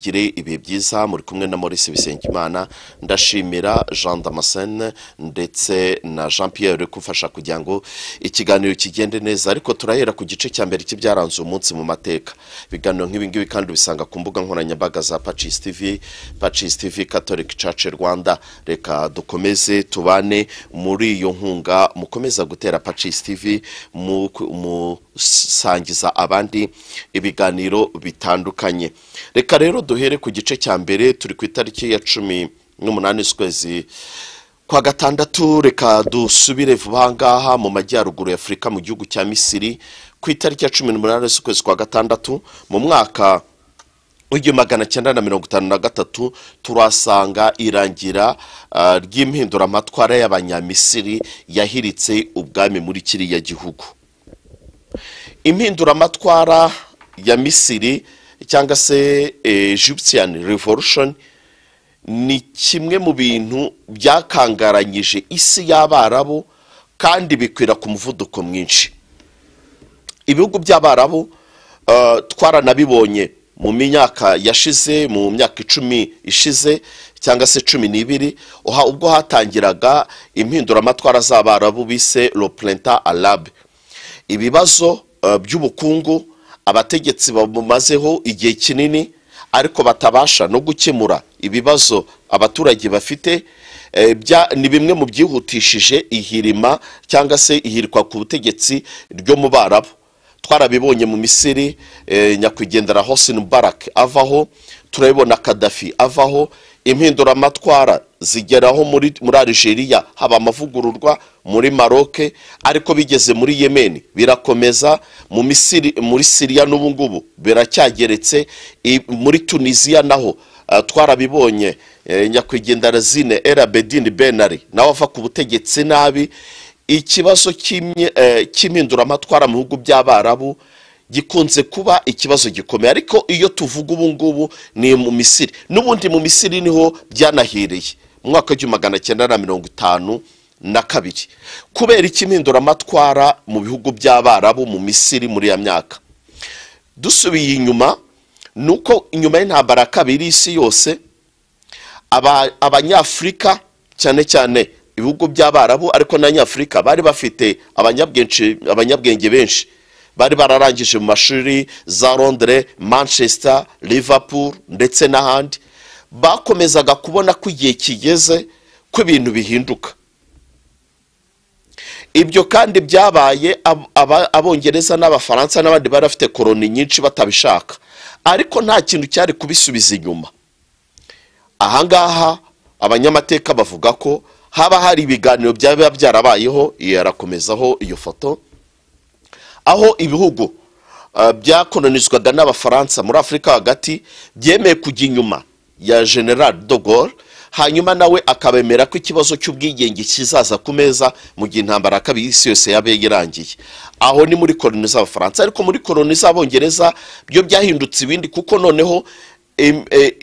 gire ibihe byiza muri kumwe na maurice bisengimana ndashimira jean damascene ndetse na jean Pierre kumfasha kugira ngo ikiganiro kigende neza ariko turahera ku gice cya mbere cy'ibyaranze umunsi mu mateka ibiganiro nk'ibingibi kandi ubisanga ku mbuga nkoranyambaga za pacis tv pacis tv catholic church rwanda reka dukomeze tubane muri iyo nkunga mukomeza gutera pacis tv musangiza abandi ibiganiro bitandukanye reka rero duhere ku gice cya mbere turi ku itariki ya cumi n'umunani z'ukwezi kwa gatandatu reka dusubire vuba aha mu majyaruguru y'afurika mu gihugu cya misiri ku itariki ya cumi n'umunani z'ukwezi kwa gatandatu mu mwaka w'igihumbi magana cyenda na mirongo itanu na gatatu turasanga irangira ah, ry'impinduramatwara y'abanyamisiri yahiritse ubwami muri kiriya gihugu impinduramatwara ya misiri cyangwa se eh, egyptian revolution ni kimwe mu bintu byakangaranyije isi y'abarabo kandi bikwira ku muvuduko mwinshi ibihugu by'abarabo eh, twaranabibonye mu myaka yashize mu myaka icumi ishize cyangwa se cumi n'ibiri ubwo hatangiraga impinduramatwara z'abarabu bise lo plenta arabe ibibazo eh, by'ubukungu abategetsi bamumazeho igihe kinini ariko batabasha no gukemura ibibazo abaturage bafite eh, ni bimwe mu byihutishije ihirima cyangwa se ihirikwa ku butegetsi ryo mu barabu twarabibonye mu misiri eh, nyakwigendera hosini barake avaho turabibona kadafi avaho impinduramatwara zigeraho muri algeria haba amavugururwa muri maroc ariko bigeze muri yemeni birakomeza muri siriya n’ubungubu biracyageretse muri tunisiya naho eh, twarabibonye eh, nyakwigendera zine erabedini benari nawe ava ku butegetsi nabi ikibazo eh, cy'impinduramatwara mu bihugu by'abarabu gikunze kuba ikibazo gikomeye ariko iyo tuvuga ubungubu ni mu misiri n'ubundi mu misiri niho byanahiriye mu mwaka w'igihumbi magana cyenda na mirongo itanu na kabiri kubera iki impinduramatwara mu bihugu by'abarabu mu misiri muri ya myaka dusubiye inyuma ni uko inyuma y'intambara ya kabiri y'isi yose abanyafurika cyane cyane ibihugu by'abarabu ariko n'abanyafurika bari bafite abanyabwenge benshi bari bararangije mu mashuri za londres manchester liverpool ndetse n'ahandi bakomezaga kubona ko igihe kigeze ko ibintu bihinduka ibyo kandi byabaye abongereza n'abafaransa n'abandi bari bafite koroni nyinshi batabishaka ariko nta kintu cyari kubisubiza inyuma ahangaha abanyamateka bavuga ko haba hari ibiganiro byaba byarabayeho yarakomezaho iyo foto aho ibihugu eh, byakoronizwaga n'abafaransa muri afurika hagati byemeye kujya inyuma ya general de Gaulle hanyuma nawe akabemera ko ikibazo cy'ubwigenge kizaza ku meza mu gihe intambara ya kabiri y'isi yose yaba irangiye aho ni muri koroni z'abafaransa ariko muri koroni z'abongereza byo byahindutse ibindi kuko noneho e,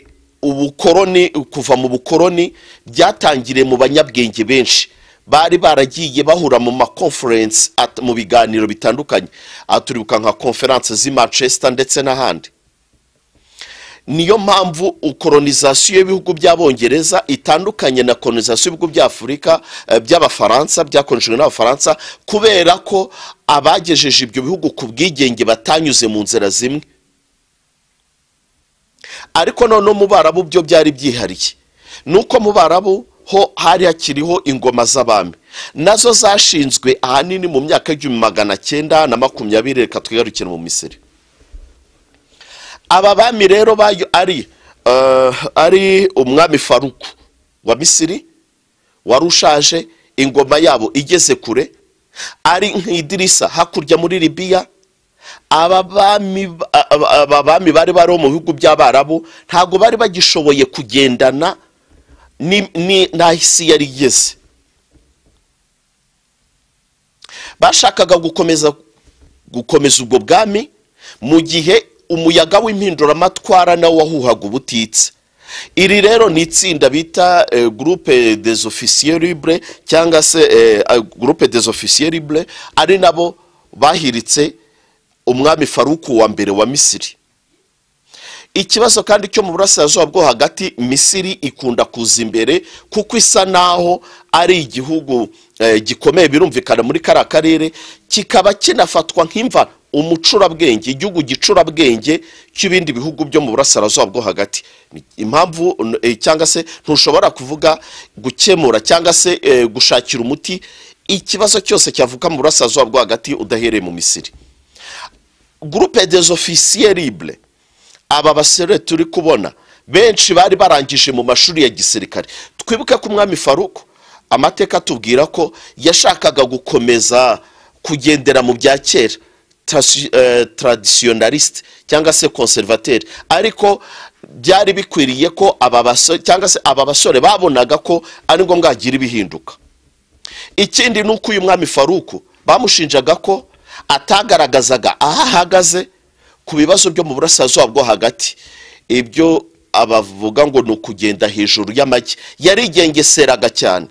ubukoroni kuva mu bukoroni byatangiriye mu banyabwenge benshi bari baragiye bahura mu makonferensi mu biganiro bitandukanye aha turibuka nka konferensi z'i manchester ndetse n'ahandi niyo mpamvu kolonisasiyo y'ibihugu by'abongereza itandukanye na kolonisasiyo y'ibihugu by'afurika eh, by'abafaransa byakonjejwe n'abafaransa kubera ko abagejeje ibyo bihugu ku bwigenge batanyuze mu nzira zimwe ariko noneho mu barabu byo byari byihariye ni uko mu barabu ho hari hakiriho ingoma z'abami nazo zashinzwe ahanini mu myaka y'igihumbi magana cyenda na makumyabiri reka twigarukire mu misiri aba bami rero bayo ari eh, ari umwami faruku wa misiri wari ushaje ingoma yabo igeze kure ari nk'idirisa hakurya muri libiya aba bami bari bari mu bihugu by'abarabu ntabwo bari bagishoboye kugendana n'isi yari igeze bashakaga gukomeza gukomeza ubwo bwami mu gihe umuyaga w'impinduramatwara nawo wahuhaga ubutitsi iri rero ni itsinda bita eh, gurupe des ofisiye libure cyangwa se eh, gurupe des ofisiye libure ari nabo bahiritse umwami faruku wa mbere wa misiri ikibazo kandi cyo mu burasirazuba bwo hagati misiri ikunda kuza imbere kuko isa naho ari igihugu eh, gikomeye birumvikana muri kariya karere kikaba kinafatwa nk'imva umucurabwenge igihugu gicurabwenge cy'ibindi bihugu byo mu burasirazuba bwo hagati impamvu eh, cyangwa se ntushobora kuvuga gukemura cyangwa se eh, gushakira umuti ikibazo cyose cyavuka mu burasirazuba bwo hagati udahereye mu misiri gurupe des ofisiye aba basore turi kubona benshi bari barangije mu mashuri ya gisirikare twibuke ko umwami faruku amateka atubwira ko yashakaga gukomeza kugendera mu bya kera taradisiyonalisite eh, cyangwa se konservateri ariko byari bikwiriye ko aba basore cyangwa se aba basore babonaga ko ari ngombwa hagira ibihinduka ikindi ni uko uyu mwami faruku bamushinjaga ko atagaragazaga aho ahagaze ku bibazo byo mu burasirazuba bwo hagati ibyo abavuga ngo ni ukugenda hejuru y'amagi yarigengeseraga cyane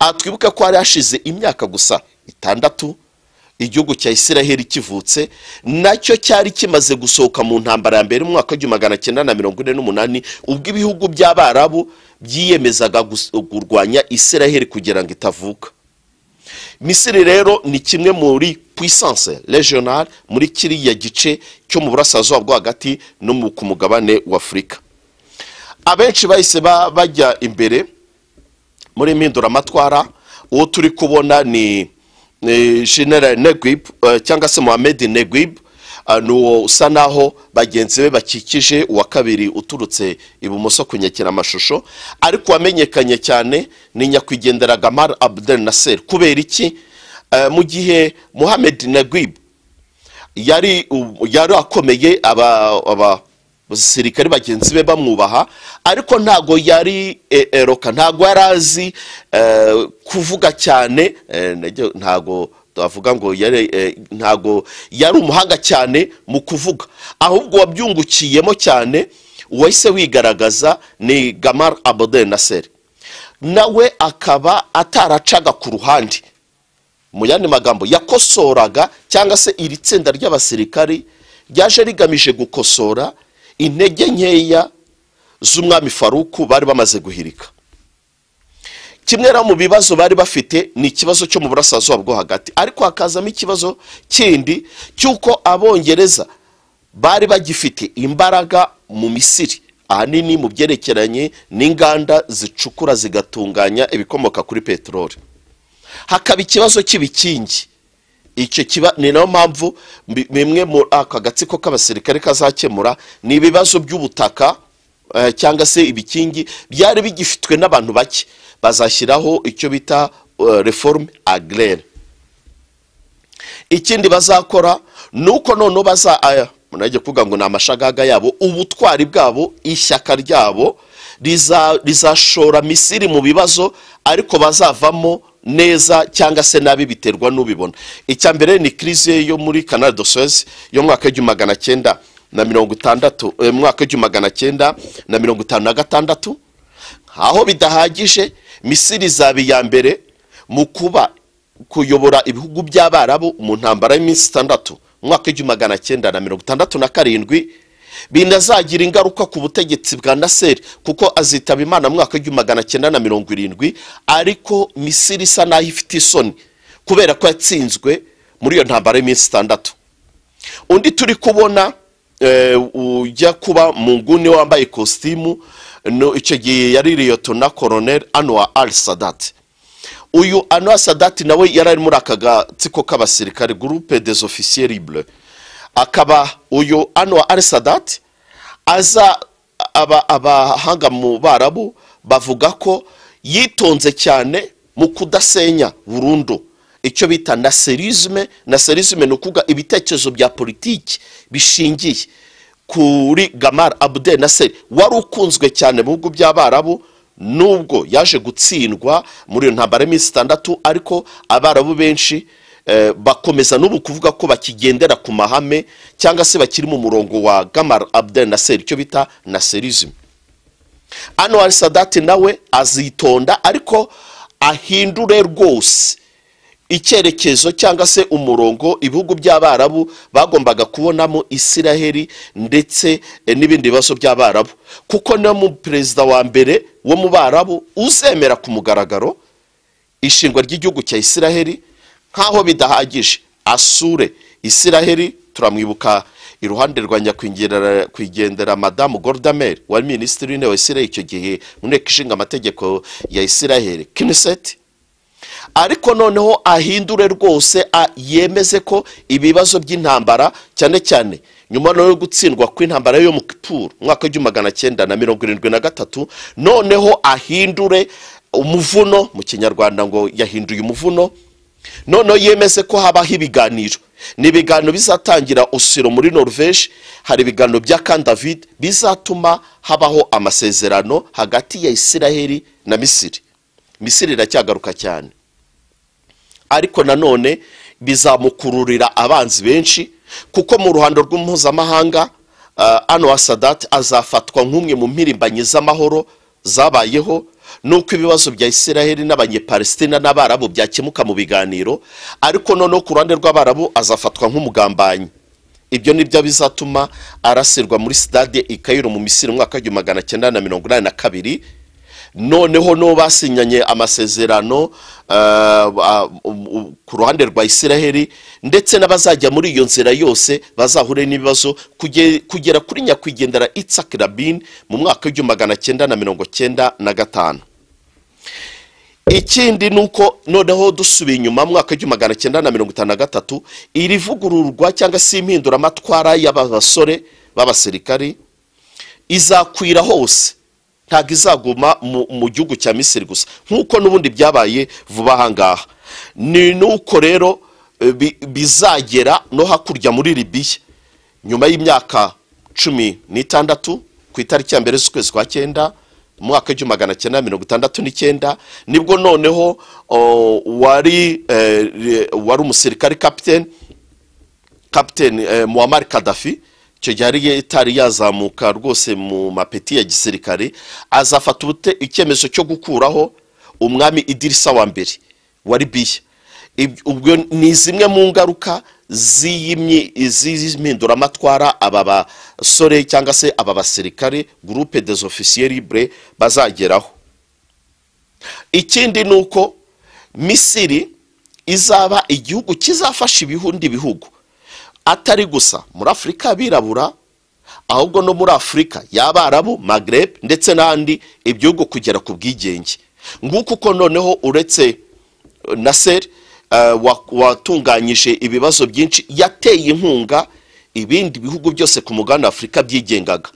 aha twibuke ko hari hashize imyaka gusa itandatu igihugu cya Isiraheli kivutse nacyo cyari kimaze gusohoka mu ntambara ya mbere mu w'igihumbi magana cyenda na mirongo ine n'umunani ubwo ibihugu by'abarabu byiyemezaga kurwanya Isiraheli kugira ngo itavuka misiri rero ni kimwe muri puissance regional muri kiriya gice cyo mu burasirazuba bwo hagati no ku mugabane wa afurika abenshi bahise bajya imbere muri impinduramatwara uwo turi kubona ni jenera negwibu eh, cyangwa se muhammed negwibu eh, ni uwo usa naho bagenzi be bakikije uwa kabiri uturutse ibumoso ku nyekiramashusho ariko wamenyekanye cyane ni nyakwigendera gamara abudel naseri kubera iki eh, mu gihe muhammed negwibu yari akomeye aba abasirikare bagenzi be bamwubaha ariko ntago yari eroka eh, eh, ntabwo yari azi eh, kuvuga cyane ntago tuvuga ngo ntabwo yari umuhanga cyane mu kuvuga ahubwo wabyungukiyemo cyane wahise wigaragaza ni gamar abodeni na seri nawe akaba ataracaga ku ruhande mu yandi magambo yakosoraga cyangwa se iri tsinda ry'abasirikari ryaje rigamije gukosora intege nkeya z'umwami faruku bari bamaze guhirika kimwe mu bibazo bari bafite ni ikibazo cyo mu burasirazuba bwo hagati ariko hakazamo ikibazo kindi cy'uko abongereza bari bagifite imbaraga mu misiri ahanini mu byerekeranye n'inganda zicukura zigatunganya ibikomoka kuri peteroli hakaba ikibazo cy'ibikingi icyo kiba ni nayo mpamvu bimwe mu aka gatsiko k'abasirikare kazakemura ni ibibazo by'ubutaka eh, cyangwa se ibikingi byari bigifitwe n'abantu bake bazashyiraho icyo bita eh, reforme agrere ikindi bazakora ni uko noneho baza eh, munajya kuvuga ngo ni amashagaga yabo ubutwari bwabo ishyaka ryabo rizashora misiri mu bibazo ariko bazavamo neza cyangwa se nabi biterwa n'ubibona icya mbere ni kirize yo muri canal de soze yo mu mwaka w'igihumbi magana cyenda na mirongo itandatu mu eh, mwaka w'igihumbi magana cyenda na mirongo itanu na gatandatu aho bidahagije misiri izaba iya mbere mu kuba kuyobora ibihugu by'abarabu mu ntambara y'iminsi itandatu mu mwaka w'igihumbi magana cyenda na mirongo itandatu na karindwi binazagira ingaruka ku butegetsi bwa naseri kuko azitaba imana mu mwaka w'igihumbi magana cyenda na mirongo irindwi ariko misiri isa naho ifite isoni kubera ko yatsinzwe muri iyo ntambaro y'iminsi itandatu undi turi kubona eh, ujya kuba mu nguni wambaye ikositimu icyo gihe yari na koroneri anuwa ari sadati uyu anuwa sadati nawe yari ari muri aka gatsiko k'abasirikare gurupe dezofisiyeri bure akaba uyu anwa ari sadati aza abahanga mu barabu bavuga ko yitonze cyane mu kudasenya burundu icyo bita naserizme naserizme ni ukuvuga ibitekerezo bya politiki bishingiye kuri gamar abude naseri wari ukunzwe cyane mu bihugu by'abarabu nubwo yaje gutsindwa muri iyo ntambara y'iminsi itandatu ariko abarabu benshi Eh, bakomeza n'ubu kuvuga ko bakigendera ku mahame cyangwa se bakiri mu murongo wa gamara abudari naseri icyo bita naserizime anuwari sadati nawe azitonda ariko ahindure rwose icyerekezo cyangwa se umurongo ibihugu by'abarabu bagombaga kubonamo isiraheli ndetse n'ibindi bibazo by'abarabu kuko niyo mu perezida wa mbere wo mu barabu uzemera ku mugaragaro ishingwa ry'igihugu cya isiraheli nk'aho bidahagije asure isiraheli turamwibuka iruhande rwa nyakwigendera madamu Meri wari minisitiri w'intebe wa isiraheli icyo gihe mu nteko ishinga amategeko ya isiraheli kiniseti ariko noneho ahindure rwose yemeze ko ibibazo by'intambara cyane cyane nyuma yo gutsindwa kw'intambara yo mu kipuru umwaka w'igihumbi magana cyenda na mirongo irindwi na gatatu noneho ahindure umuvuno mu kinyarwanda ngo yahinduye umuvuno noneho yemeze ko habaho ibiganiro ni ibiganiro bizatangira usiro muri norvege hari ibiganiro bya David bizatuma habaho amasezerano hagati ya isiraheli na misiri misiri iracyagaruka cyane ariko nanone bizamukururira abanzi benshi kuko mu ruhando rw'Umumpuzamahanga eh, ano asadati azafatwa nk'umwe mu mpirimbanyi z'amahoro zabayeho nuko ibibazo bya israheli n'abanyepalestina n'abarabu byakemuka mu biganiro ariko noneho ku ruhande rw'abarabu azafatwa nk'umugambanyi ibyo ni byo bizatuma arasirwa muri sitade i kayiro mu misiri mu w'igihumbi magana cyenda na mirongo inani na kabiri noneho no basinyanye amasezerano eh, ku ruhande rwa isiraheli ndetse n'abazajya muri iyo nzira yose bazahure n'ibibazo kugera kuri nyakwigendera Rabin mu mwaka w'igihumbi magana cyenda na mirongo cyenda na gatanu ikindi ni uko noneho dusubiye inyuma mu mwaka w'igihumbi magana cyenda na mirongo itanu na gatatu iri vugururwa cyangwa se impinduramatwara y'aba basore b'abasirikari izakwira hose ntabwo izaguma mu gihugu cya misiri gusa nk'uko n'ubundi byabaye vuba ahangaha ni n'uko rero eh, bizagera no hakurya muri libiya nyuma y'imyaka cumi n'itandatu ku itariki ya mbere z'ukwezi kwa cyenda mu mwaka w'igihumbi magana cyenda mirongo itandatu n'icyenda nibwo noneho wari eh, wari umusirikare kapitene kapitene eh, muhamari kadafi icyo gihe ariyo itari yazamuka rwose mu mapeti ya gisirikare azafata icyemezo cyo gukuraho umwami idirisa wa mbere wa biya ubwo ni zimwe mu ngaruka z'iyi mpinduramatwara aba basore cyangwa se aba basirikare gurupe des ofisiye libure bazageraho ikindi ni uko misiri izaba igihugu kizafasha ibihundi bihugu atari gusa muri afurika abirabura ahubwo no muri afurika y'abarabu magreb ndetse n'andi igihugu kugera ku bwigenge nguko uko noneho uretse eh, na seri eh, watunganyije ibibazo byinshi yateye inkunga ibindi bihugu byose ku mugabane afurika byigengaga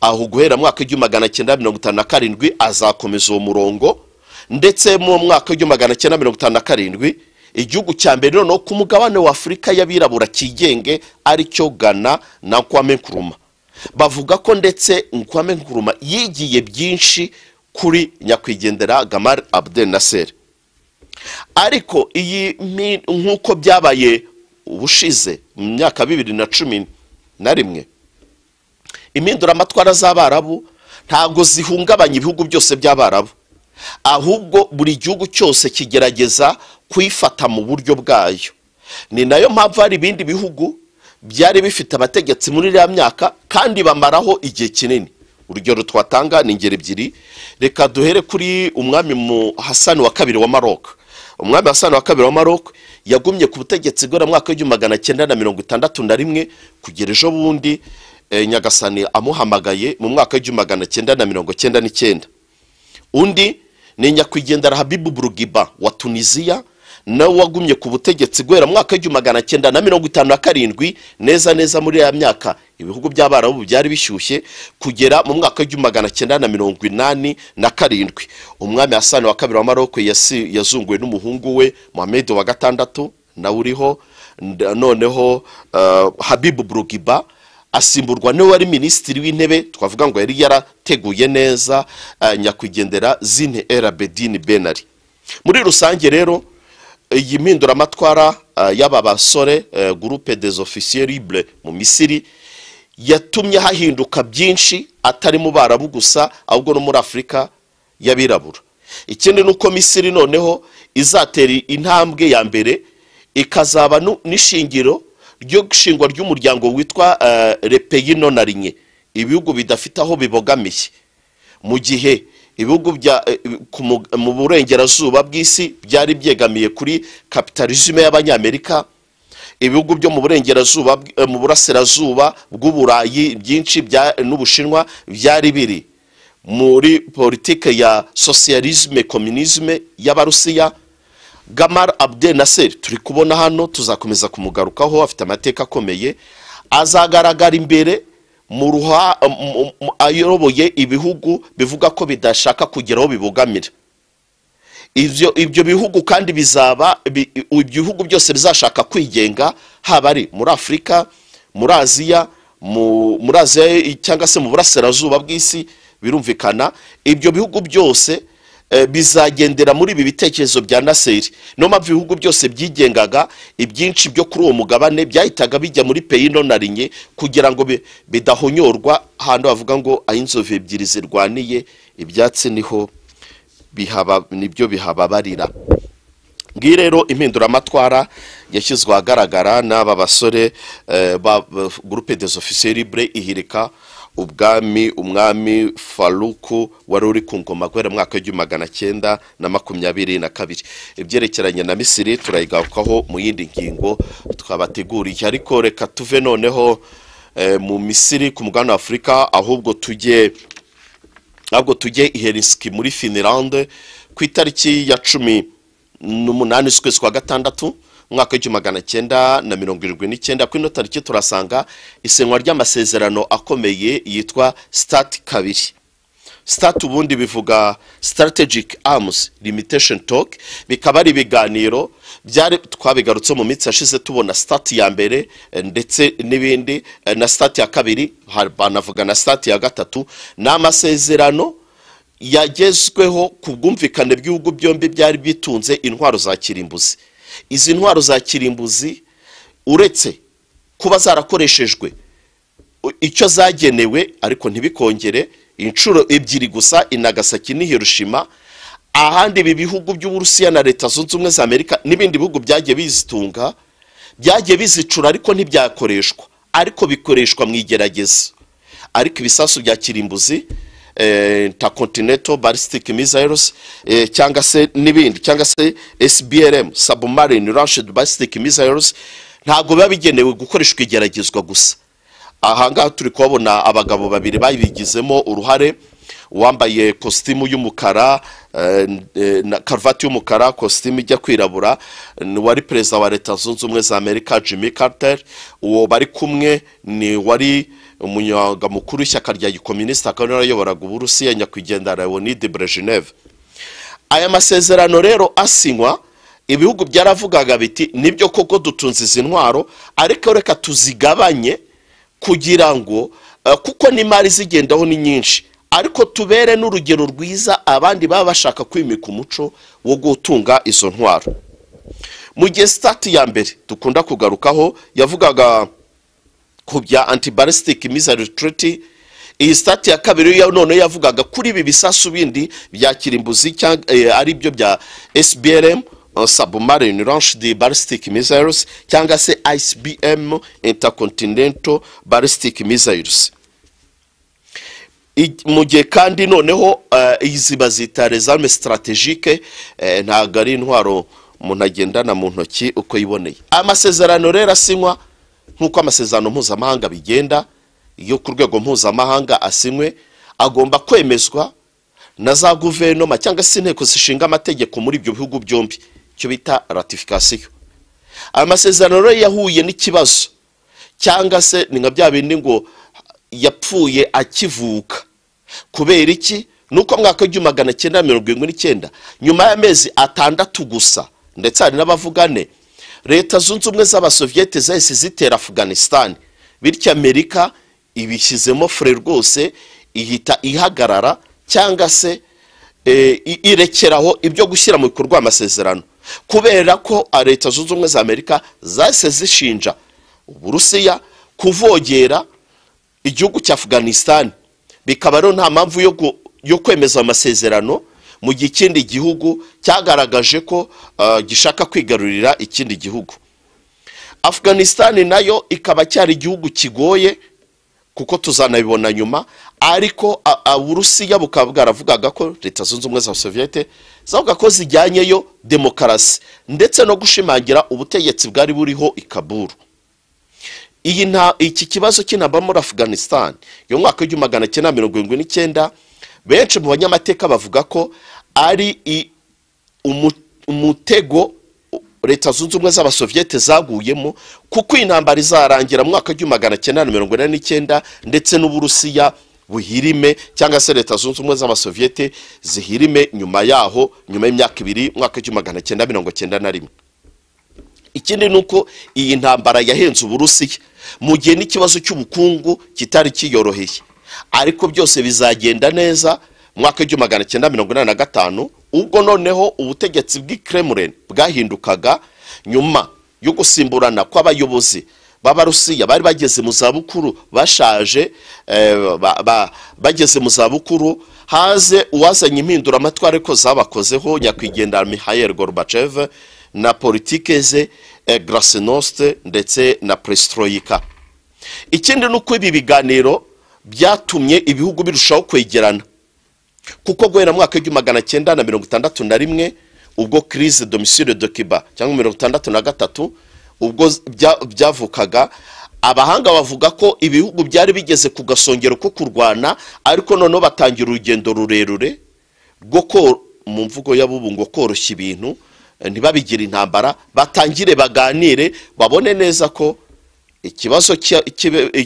aho guhera mwaka w'igihumbi magana cyenda mirongo itanu na karindwi azakomeza uwo murongo ndetse mu mwaka w'igihumbi magana cyenda mirongo itanu na karindwi igihugu cya mbere noneho ku mugabane wa afurika y'abirabura cyigenge aricyo gana na nkwame nkuruma bavuga ko ndetse nkwame nkuruma yigiye byinshi kuri nyakwigendera gamari abdel naseri ariko iyi nk'uko byabaye ubushize mu myaka bibiri na cumi na rimwe impinduramatwara z'abarabu ntabwo zihungabanya ibihugu byose by'abarabu ahubwo buri gihugu cyose kigerageza kuyifata mu buryo bwayo ni nayo mpamvu hari ibindi bihugu byari bifite abategetsi muri iriya myaka kandi bamaraho igihe kinini urugero twatanga ni ingeri ebyiri reka duhere kuri umwami Hasani wa kabiri wa maroc umwami Hasani wa kabiri wa maroc yagumye ku butegetsi bw'ura mwaka w'igihumbi magana cyenda na mirongo itandatu na rimwe kugera ejo bundi eh, nyagasani amuhamagaye mu mwaka w'igihumbi magana cyenda na mirongo cyenda n'icyenda undi ni nyakwigendera habibu burugiba wa tunisiya nawe wagumye ku butegetsi guhera mwaka w'igihumbi magana cyenda na mirongo itanu na karindwi neza neza muri ya myaka ibihugu by'abarabu byari bishyushye kugera mu mwaka w'igihumbi magana cyenda na mirongo inani na karindwi umwami hasani wa kabiri wa maroko yazunguwe n'umuhungu we muhammed wa gatandatu nawe uriho noneho eh, habibu burugiba asimburwa niwe wari minisitiri w'intebe twavuga ngo yari yara ziteguye neza eh, nyakwigendera zine erabedini benari muri rusange rero iyi mpinduramatwara eh, y'aba basore eh, gurupe ofisiye ribure mu misiri yatumye hahinduka byinshi atari mu barabu gusa ahubwo no muri afurika y'abirabura ikindi ni uko misiri noneho izatera intambwe ya mbere ikazaba n'ishingiro ryo gushingwa ry'umuryango witwa repeyino na rinye ibihugu bidafite aho bibogamiye mu gihe ibihugu bya eh, mu burengerazuba bw'isi byari byegamiye kuri kapitalizime y'abanyamerika ibihugu byo mu burengerazuba eh, mu burasirazuba bw'uburayi byinshi n'ubushinwa byari biri muri politiki ya sosiyalizime kominizime y'abarusiya gamar abdel nasser turi kubona hano tuzakomeza kumugarukaho afite amateka akomeye azagaragara imbere mu um, um, um, ayoboye ibihugu bivuga ko bidashaka kugira aho bibogamira ibyo bihugu kandi bizaba ibihugu byose bizashaka kwigenga haba ari muri afurika muri aziya muri aziya cyangwa se mu burasirazuba bw'isi birumvikana ibyo bihugu byose Eh, bizagendera muri ibi bitekerezo bya naseri niyo mpamvu ibihugu byose byigengaga ibyinshi byo kuri uwo mugabane byahitaga bijya muri peyino na rinye kugira ngo bidahonyorwa ahantu bavuga ngo aho inzovu ebyiri zirwaniye ibyatsi niho nibyo bihababarira ngiyi rero impinduramatwara yashyizwe ahagaragara n'aba basore eh, ba eh, gurupe ofisiyeri bure ihirika ubwami umwami faruku wari uri ku ngoma guhera mwaka w'igihumbi magana cyenda na makumyabiri na kabiri ibyerekeranye na misiri turayigarukaho mu yindi ngingo twabateguriye ariko reka tuve noneho eh, mu misiri ku mugabane wa afurika ahubwo tujye ntabwo tujye iherisiki muri finilande ku itariki ya cumi n'umunani z'ukwezi kwa gatandatu umwaka w'igihumbi magana cyenda na mirongo irindwi n'icyenda kuri ino tariki turasanga isenywa ry'amasezerano akomeye yitwa sitati kabiri sitati ubundi bivuga sitarategike amuzi limitesheni toke bikaba ari ibiganiro byari twabigarutse mu minsi yashize tubona sitati ya mbere eh, ndetse n'ibindi eh, na sitati ya kabiri banavuga na sitati ya gatatu ni amasezerano yagezweho ku bwumvikane bw'ibihugu byombi byari bitunze intwaro za kirimbuzi izi ntwaro za kirimbuzi uretse kuba zarakoreshejwe icyo zagenewe ariko ntibikongere inshuro ebyiri gusa i Nagasaki n'i Hiroshima ahandi ibi bihugu by'uburusiya na leta zunze ubumwe za amerika n'ibindi bihugu byagiye bizitunga byagiye bizicura ariko ntibyakoreshwa ariko bikoreshwa mu igerageza ariko ibisasu bya kirimbuzi Eh, intercontinental ballistic missiles eh, cyangwa se n'ibindi cyangwa se SBLM submarine launched ballistic missiles ntabwo biba bigenewe gukoreshwa igeragezwa gusa aha ngaha turi kuhabona abagabo babiri babigizemo uruhare wambaye kositimu y'umukara eh, eh, na karuvati y'umukara kositimu ijya kwirabura wari perezida wa leta zunze ubumwe za amerika jimmy carter uwo bari kumwe ni wari mukuru w'ishyaka rya gikominisita kandi yarayoboraga uburusiya nyakwigendera leonide brejineve aya masezerano rero asinywa ibihugu byaravugaga biti nibyo koko dutunze izi ntwaro ariko reka tuzigabanye kugira ngo eh, kuko n'imari zigendaho ni nyinshi ariko tubere n'urugero rwiza abandi baba bashaka kwimika umuco wo gutunga izo ntwaro mu gihe sitati ya mbere dukunda kugarukaho yavugaga ku bya antibarisitike mizaritiriti iyi sitati ya kabiri yo none yavugaga kuri ibi bisasu bindi bya kirimbuzi eh, ari byo bya SBRM eh, submarine launch de ballistic missiles cyangwa se ICBM intercontinental ballistic missiles mu gihe kandi noneho eh, izi bazita rezame sitaratejike eh, ntabwo ari intwaro umuntu agendana mu ntoki uko yiboneye amasezerano rero asinywa nk'uko amasezerano mpuzamahanga bigenda iyo ku rwego mpuzamahanga asinywe agomba kwemezwa na za guverinoma cyangwa se inteko zishinga amategeko muri ibyo bihugu byombi icyo bita ratifikasiyo amasezerano rero yahuye n'ikibazo cyangwa se ni nka bya bindi ngo yapfuye akivuka kubera iki ni uko mwaka w'igihumbi magana cyenda mirongo irindwi n'icyenda nyuma y'amezi atandatu gusa ndetse hari n'abavuga leta zunze ubumwe z'abasoviyete zahise zitera afganisitani bityo amerika ibishyizemo fure rwose ihita ihagarara cyangwa se e, irekeraho ibyo gushyira mu bikorwa amasezerano kubera ko leta zunze ubumwe za amerika zahise zishinja uburusiya kuvogera igihugu cya afganisitani bikaba rero nta mpamvu yo kwemeza amasezerano mu gihe ikindi gihugu cyagaragaje ko eh, gishaka kwigarurira ikindi gihugu afganisitani nayo ikaba cyari igihugu kigoye kuko tuzanabibona nyuma ariko uburusiya bukaba bwaravugaga ko leta zunze ubumwe za soviyete zavuga ko zijyanyeyo demokarasi ndetse no gushimangira ubutegetsi bwari buriho i kaburu iyi nta iki kibazo cy'intambara muri afghanistan iyo mwaka w'igihumbi magana cyenda mirongo irindwi n'icyenda benshi mu banyamateka bavuga ko ari umutego leta zunze ubumwe z'abasoviyete zaguyemo kuko intambara izarangira mu mwaka w'igihumbi magana cyenda mirongo inani n'icyenda ndetse n'uburusiya buhirime cyangwa se leta zunze ubumwe z'abasoviyete zihirime nyuma yaho nyuma y'imyaka ibiri mwaka w'igihumbi magana cyenda mirongo cyenda na rimwe ikindi ni uko iyi ntambara yahenze uburusiya mu gihe n'ikibazo cy'ubukungu kitari kiyoroheye ariko byose bizagenda neza mwaka w'igihumbi magana cyenda mirongo inani na gatanu ubwo noneho ubutegetsi bw'i bwahindukaga nyuma yo gusimburana kw'abayobozi b'abarusiya bari bageze mu zabukuru bashaje eh, bageze mu zabukuru haze uwazanye impinduramatwara ariko zabakozeho nyakwigendera mihayeli gorubaceve na politike ze garasinosite ndetse na peresitoroyika ikindi ni uko ibi biganiro byatumye ibihugu birushaho kwegerana kuko guhera mu mwaka w'igihumbi magana cyenda na mirongo itandatu na rimwe ubwo kirise domisire do kiba cyangwa mirongo itandatu na gatatu ubwo byavukaga abahanga bavuga ko ibihugu byari bigeze ku gasongero ko kurwana ariko noneho batangira urugendo rurerure rwo mu mvugo yabubungo koroshya ibintu ntibabigire intambara batangire baganire babone neza ko ikibazo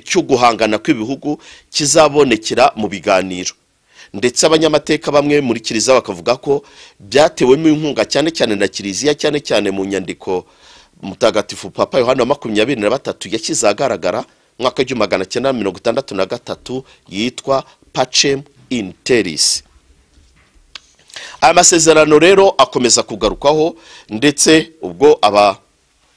cyo guhangana kw'ibihugu kizabonekera mu biganiro ndetse abanyamateka bamwe muri kiliziya bakavuga ko byatewemo inkunga cyane cyane na kiliziya cyane cyane mu nyandiko mutagatifu papa yohani wa makumyabiri na batatu yashyize ahagaragara mwaka w'igihumbi magana cyenda mirongo itandatu na gatatu yitwa pacem in aya masezerano rero akomeza kugarukwaho ndetse ubwo aba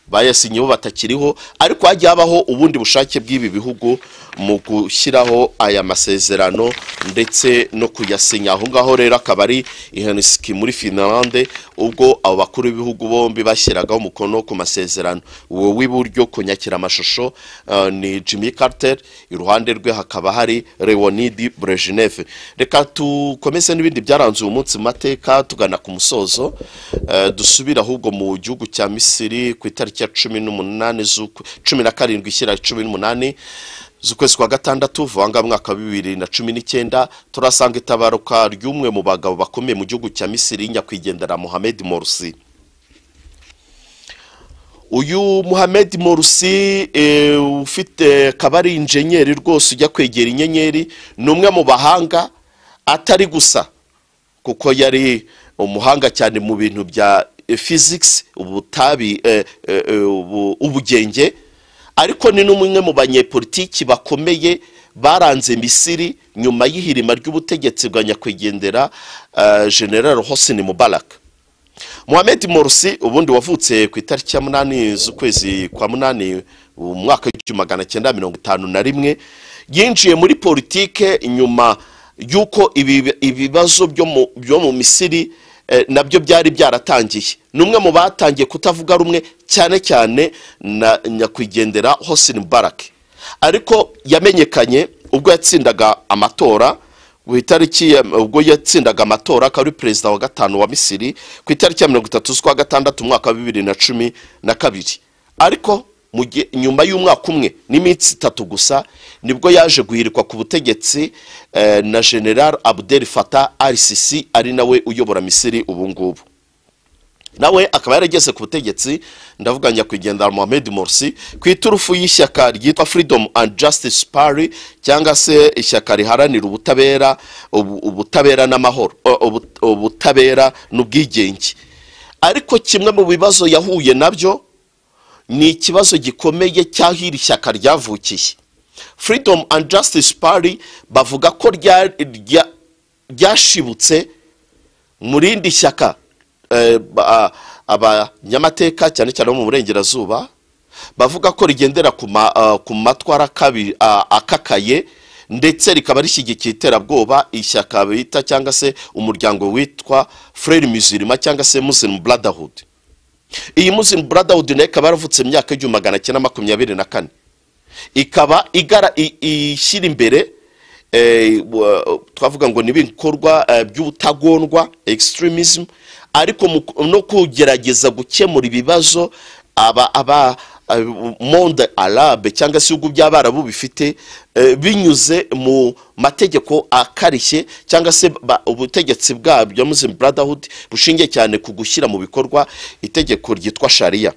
bayasinyeho batakiriho ariko hajya habaho ubundi bushake bw'ibi bihugu mu gushyiraho aya masezerano ndetse no kuyasinya aho ngaho rero akaba ari ihenisiki muri finlande ubwo abo bakuru b'ibihugu bombi bashyiragaho umukono ku masezerano uwo w'iburyo kunyakira amashusho eh, ni jimmy carter iruhande rwe hakaba hari leonide brejineve reka tukomeze n'ibindi byaranze uyu munsi mu mateka tugana ku musozo eh, dusubire ahubwo mu gihugu cya misiri ku itariki ya cumi n'umunani cumi na karindwi ishyira cumi n'umunani z'ukwezi kwa gatandatu vangamwaka bibiri na cumi n'icyenda turasanga itabaruka ry'umwe mu bagabo bakomeye mu gihugu cya misiri nyakwigendera Mohamed Morsi uyu Mohamed morusi eh, ufite akaba ari injenyeri rwose ujya kwegera inyenyeri ni umwe mu bahanga atari gusa kuko yari umuhanga cyane mu bintu bya fizikisi eh, eh, ubugenge ariko ni n'umwe mu banyepolitiki bakomeye baranze misiri nyuma y'ihirima ry'ubutegetsi bwa nyakwigendera eh, general Hosni Mubarak Mohamed Morsi ubundi wavutse ku itariki ya munani z'ukwezi kwa munani mu mwaka w'igihumbi magana cyenda mirongo itanu na rimwe yinjiye muri politiki nyuma y'uko ibibazo byo mu misiri Eh, nabyo byari byaratangiye ni umwe mu batangiye kutavuga rumwe cyane cyane na nyakwigendera Hosni Mubarak ariko yamenyekanye ubwo yatsindaga amatora ku itariki ubwo yatsindaga amatora akaba ari perezida wa gatanu wa misiri ku itariki ya mirongo itatu z'ukwa gatandatu umwaka wa bibiri na cumi na kabiri ariko nyuma y'umwaka umwe n'iminsi itatu gusa nibwo yaje guhirikwa ku butegetsi eh, na general abdel fata rcc ari nawe uyobora misiri ubungubu ngubu nawe akaba yarageze ku butegetsi ndavuga nyakwigendera mohamed morsi ku iturufu y'ishyaka ryitwa freedom and justice party cyangwa se ishyaka riharanira ubutabera ubutabera n'amahoro ubutabera n'ubwigenge ariko kimwe mu bibazo yahuye nabyo ni ikibazo gikomeye cy'aho iri shyaka ryavukiye freedom and justice party bavuga ko ryashibutse mu rindi shyaka eh, abanyamateka cyane cyane bo mu burengerazuba bavuga ko rigendera ku eh, matwara eh, akakaye ndetse rikaba rishyigikiye iterabwoba ishyaka bita cyangwa se umuryango witwa frere muzirima cyangwa se muslim brotherhood iyi muslim brotherhood nayo ikaba yaravutse imyaka igihumbi magana cyenda makumyabiri na kane ikaba igara ishyira imbere eh, twavuga ngo ni ibikorwa eh, by'ubutagondwa extremism ariko no kugerageza gukemura ibibazo aba Eh, monde arabe cyangwa se ibihugu by'abarabu bifite eh, binyuze mu mategeko akarishye cyangwa se ubutegetsi bwabyo muslim brotherhood bushingiye cyane ku gushyira mu bikorwa itegeko ryitwa shariya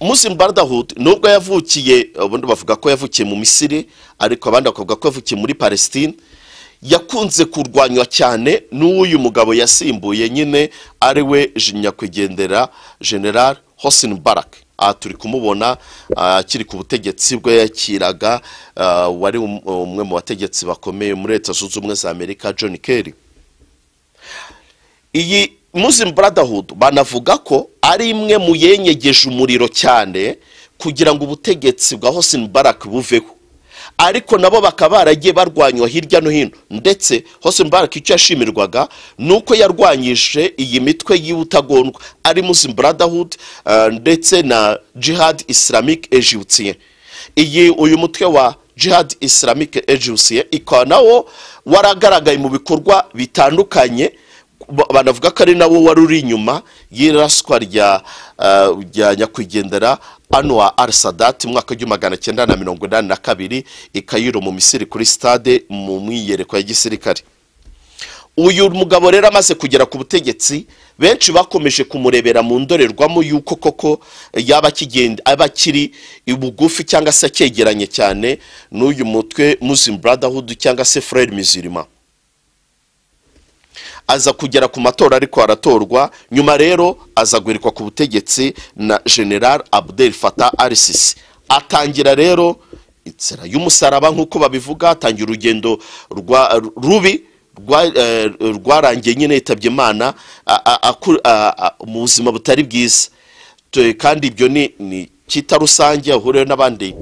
muslim brotherhood nubwo yavukiye eh, ubundi bavuga ko yavukiye mu misiri ariko abandi bakavuga ko yavukiye muri palestine yakunze kurwanywa cyane n'uyu mugabo yasimbuye nyine ariwe nyakwigendera general Hosni Mubarak aha turi kumubona ah, akiri ku butegetsi bwe yakiraga ah, wari um, umwe mu bategetsi bakomeye muri leta zunze ubumwe za amerika john Kelly iyi Muslim Brotherhood banavuga ko ari imwe mu yenyegeje umuriro cyane kugira ngo ubutegetsi bwa Hosni Mubarak buveho ariko nabo bakaba baragiye barwanywa hirya no hino ndetse hose mbaraka icyo yashimirwaga ni uko yarwanyije iyi mitwe y'ubutagondwa ari Muslim Brotherhood eh, ndetse na jihad islamic egyptienne iyi uyu mutwe wa jihad islamic egyptienne ikaba nawo waragaragaye mu bikorwa bitandukanye banavuga ko ari nabo wari uri inyuma y'iraswa rya eh, nyakwigendera anuwa arisadati mwaka w'igihumbi magana cyenda na mirongo inani na kabiri i Kayiro mu misiri kuri sitade mu mwiyereko ya gisirikare uyu mugabo rero amaze kugera ku butegetsi benshi bakomeje kumurebera mu ndorerwamo y'uko koko yaba akigenda aba akiri bugufi cyangwa se akegeranye cyane n'uyu mutwe muzimu brotherhood cyangwa se furere mizirima aza kugera ku matora ariko aratorwa nyuma rero aza guhirikwa ku butegetsi na general abdel Fattah al atangira rero inzira y'umusaraba nk'uko babivuga atangira urugendo rubi eh, rwarangiye nyine yitabye imana mu buzima butari bwiza kandi ibyo ni kita rusange ahuriwe n'abandi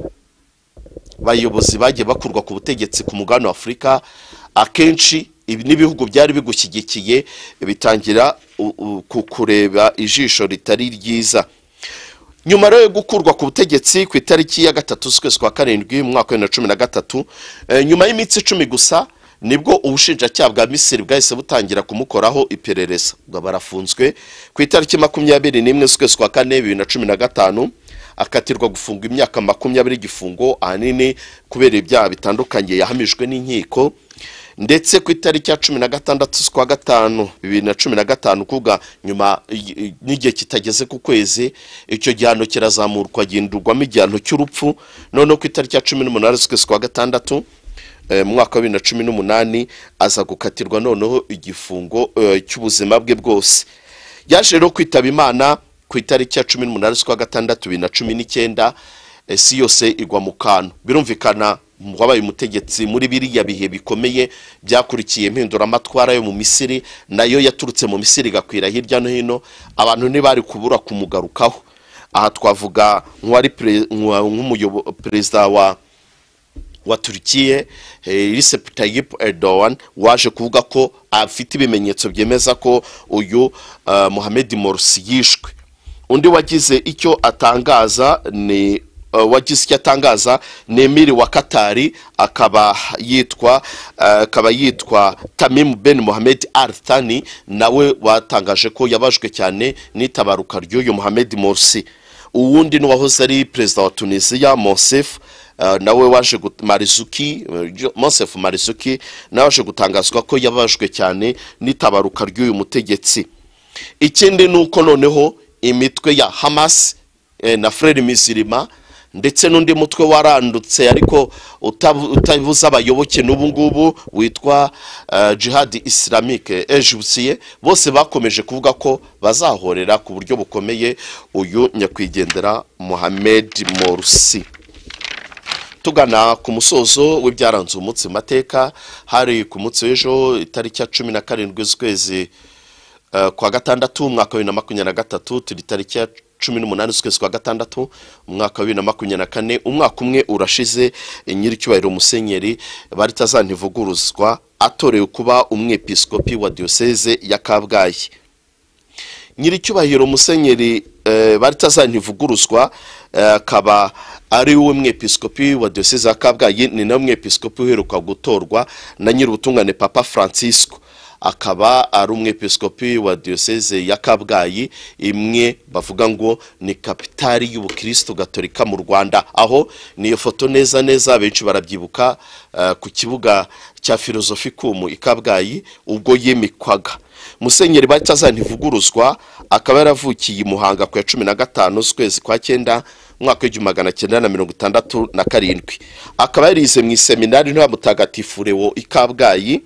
bayobozi bagiye bakurwa ku butegetsi ku mugabane wa akenshi n'ibihugu byari bigushyigikiye bitangira kureba ijisho ritari ryiza nyuma rero yo gukurwa ku butegetsi ku itariki ya gatatu z'ukwezi kwa karindwi mu mwaka wa na cumi na gatatu eh, nyuma y'iminsi icumi gusa nibwo ubushinjacyaha bwa misiri bwahise butangira kumukoraho iperereza barafunzwe ku itariki makumyabiri n'imwe z'ukwezi kwa kane bibiri na cumi na gatanu akatirwa gufunga imyaka makumyabiri igifungo ahanini kubera ibyaha bitandukanye yahamijwe n'inkiko ndetse ku itariki ya cumi na gatandatu z'ukwa gatanu bibiri na cumi na gatanu kuga nyuma n'igihe kitageze ku kwezi icyo gihano kirazamurwa gihindurwamo igihano cy'urupfu noneho ku itariki ya cumi n'umunani z'ukwezi kwa gatandatu eh, mu mwaka wa bibiri na cumi n'umunani aza gukatirwa noneho igifungo eh, cy'ubuzima bwe bwose yaje rero kwitaba imana ku itariki ya cumi n'umunani z'ukwa gatandatu bibiri na cumi n'icyenda isi eh, yose igwa mu kantu birumvikana wabaye umutegetsi muri biriya bihe bikomeye byakurikiye impinduramatwara yo mu misiri nayo yaturutse mu misiri igakwira hirya no hino abantu ntibari kubura kumugarukaho aha twavuga nk'umuperezida wa wa turukiye eh, Recep Tayyip waje kuvuga ko afite ibimenyetso byemeza ko uyu eh, muhammedi Morsi yishwe undi wagize icyo atangaza ni Uh, wagize icyo atangaza ni emiri wa katari akaba yitwa uh, akaba yitwa tamimu ben muhammed aritani nawe watangaje ko yabajwe cyane n'itabaruka ry'uyu muhammed morsi uwundi n'uwahoze ari perezida wa tunisiya monsefu uh, nawe waje marizuki monsef marizuki nawe waje gutangazwa ko yabajwe cyane n'itabaruka ry'uyu mutegetsi ikindi ni uko noneho imitwe ya hamasi eh, na frere mizirima ndetse n'undi mutwe warandutse ariko utabuze abayoboke n'ubu ngubu witwa eh, jihadi isilamike ejibusiye bose bakomeje kuvuga ko bazahorera ku buryo bukomeye uyu nyakwigendera muhammed morusi tugana ku musozo w'ibyaranze umunsi mateka hari ku munsi w'ejo itariki ya cumi na karindwi z'ukwezi eh, kwa gatandatu umwaka wa bibiri na makumyabiri na gatatu turi tariki ya cumi n'umunani z'ukwezi kwa gatandatu umwaka wa bibiri na makumyabiri na kane umwaka umwe urashize nyir'icyubahiro musenyeri baritazana atorewe kuba umwepiskopi wa diyoseze ya kabgayi nyir'icyubahiro musenyeri eh, baritazana eh, akaba ari we mwepiskopi wa diyoseze ya kabgayi ni nawe mwepiskopi uheruka gutorwa na nyir'ubutungane papa francisco akaba ari umwepiskopi wa diyoseze ya kabgayi imwe bavuga ngo ni kapitari y'ubukirisitu Gatolika mu rwanda aho niyo foto neza neza benshi barabyibuka eh, ku kibuga cya filozofikumu i kabgayi ubwo yemekwaga. musenyeri bacyaza ntivuguruzwa akaba yaravukiye i muhanga ku ya cumi na gatanu z'ukwezi kwa cyenda umwaka w'igihumbi magana cyenda na mirongo itandatu na karindwi akaba yarize mu iseminari ntoya mutagatifu rewo i kabgayi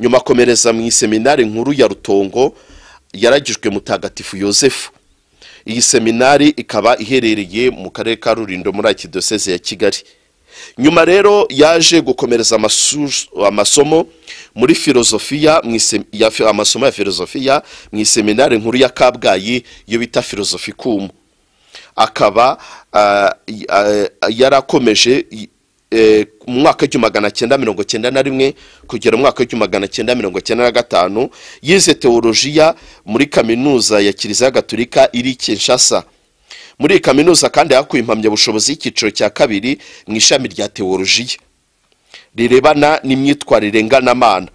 nyuma akomereza mu iseminari nkuru ya rutongo yaragijwe mutagatifu yosefu iyi seminari ikaba iherereye mu karere ka rurindo muri akidoseze ya kigali nyuma rero yaje gukomereza amasomo muri filozofiya amasomo ya filozofiya mu iseminari nkuru ya kabgayi iyo bita filozofikumu akaba ah, ah, yarakomeje Eh, mu mwaka w'igihumbi magana cyenda mirongo cyenda na rimwe kugera mu mwaka w'igihumbi magana cyenda mirongo cyenda na gatanu yize teolojiya muri kaminuza ya kiliziya gatolika iri kinshasa muri iyi kaminuza kandi hakuye impamyabushobozi y'icyiciro cya kabiri mu ishami rya teolojiya rirebana n'imyitwarire nganamana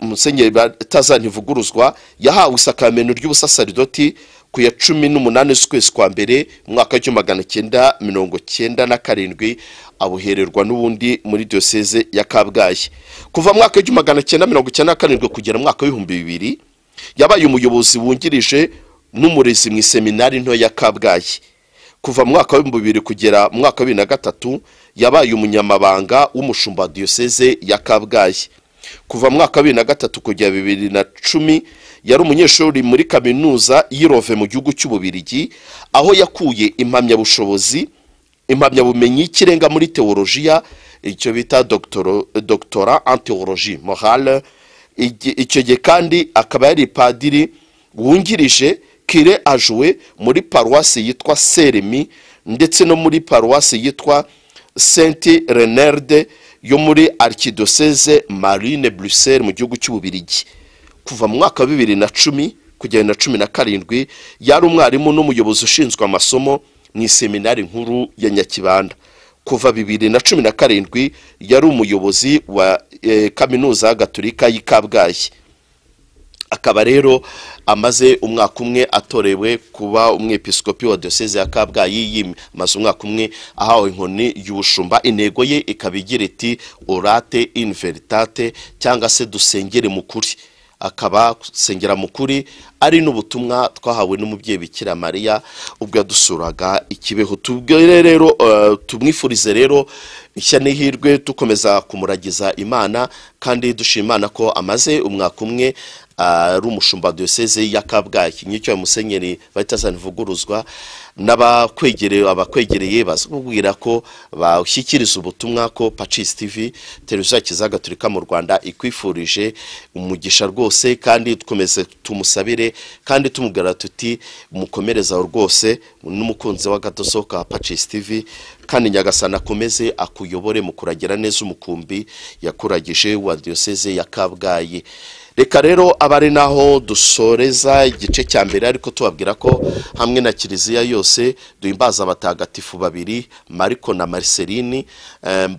musenyeri batazantivuguruzwa yahawe isakamento ry'ubusasaridoti ku ya cumi n'umunani z'ukwezi kwa mbere mu mwaka w'igihumbi magana cyenda mirongo cyenda na karindwi abuhererwa n'ubundi muri diyoseze ya kabgayi kuva mu mwaka w'igihumbi magana cyenda mirongo icyenda na karindwi kugera mu mwaka w'ibihumbi bibiri yabaye umuyobozi wungirije n'umurezi mu iseminari nto ya kabgayi kuva mwaka w'ibihumbi bibiri kugera mwaka wa na gatatu yabaye umunyamabanga w'umushumba wa diyoseze ya kabgayi kuva mwaka wa na gatatu kugera bibiri na cumi yari umunyeshuri muri kaminuza y'irove mu gihugu cy'ububirigi aho yakuye impamyabushobozi impamyabumenyi y'ikirenga muri teolojiya icyo bita doctora en théologie morale icyo gihe kandi akaba yari padiri wungirije kire ajuwe muri paruwasi yitwa seremi ndetse no muri paruwasi yitwa senti renerde yo muri arikidoseze marine Bruxelles mu gihugu cy'ububirigi kuva mu mwaka wa bibiri na cumi kugera na cumi na karindwi yari umwarimu n'umuyobozi ushinzwe amasomo mu iseminari nkuru ya nyakibanda kuva bibiri na cumi na karindwi yari umuyobozi wa e, kaminuza gatolika y'i kabgayi akaba rero amaze umwaka umwe atorewe kuba umwepisikopi wa diyoseze ya kabgayi yimaze umwaka umwe ahawe inkoni y'ubushumba intego ye ikaba igira iti orate inveritate cyangwa se dusengere mu kuri akaba sengera mu kuri ari n'ubutumwa twahawe n'umubyeyi bikira mariya ubwo yadusuraga ikibeho tubwire rero eh, tumwifurize rero ishya n'ihirwe dukomeza kumuragiza imana kandi dushima imana ko amaze umwaka umwe Ah, ari umushumba diyoseze ya kabgayi nk'icyo musenyeri bayitazana ivuguruzwa n'abakwegereye abakwegereye bakubwira ko bashyikiriza ubutumwa ko pacisi tivi televiziyo ya gaturika mu rwanda ikwifurije umugisha rwose kandi dukomeze tumusabire kandi tumubwira tuti mukomereza rwose n'umukunzi w'agadoso ka pacisi tivi kandi nyagasana akomeze akuyobore mu kuragira neza umukumbi yakuragije wa diyoseze ya kabgayi reka rero aba ari naho dusoreza igice cya mbere ariko tubabwira ko hamwe na kiliziya yose duhimbaza abatagatifu babiri mariko na mariseline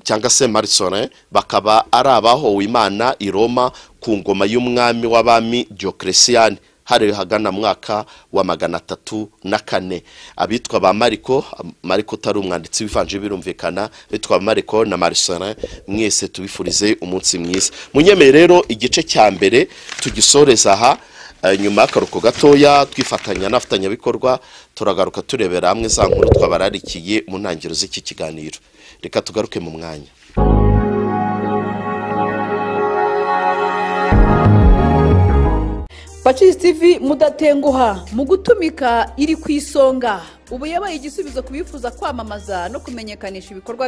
cyangwa se marisorin bakaba ari abahowe imana i roma ku ngoma y'umwami w'abami diyokeresiyani hari hagana mwaka wa magana atatu na kane abitwa ba mariko mariko utari umwanditsi w'ivanje birumvikana bitwa mariko na marisarin mwese tubifurize umunsi mwiza munyemeye rero igice cya mbere tugisoreza aha eh, nyuma y'akaruhuko gatoya twifatanya n'abafatanyabikorwa turagaruka turebera hamwe za nkuru twabararikiye mu ntangiriro z'iki kiganiro reka tugaruke mu mwanya bacisi tivi mudatenguha mu gutumika iri ku isonga ubu yabaye igisubizo ku bifuza kwamamaza no kumenyekanisha ibikorwa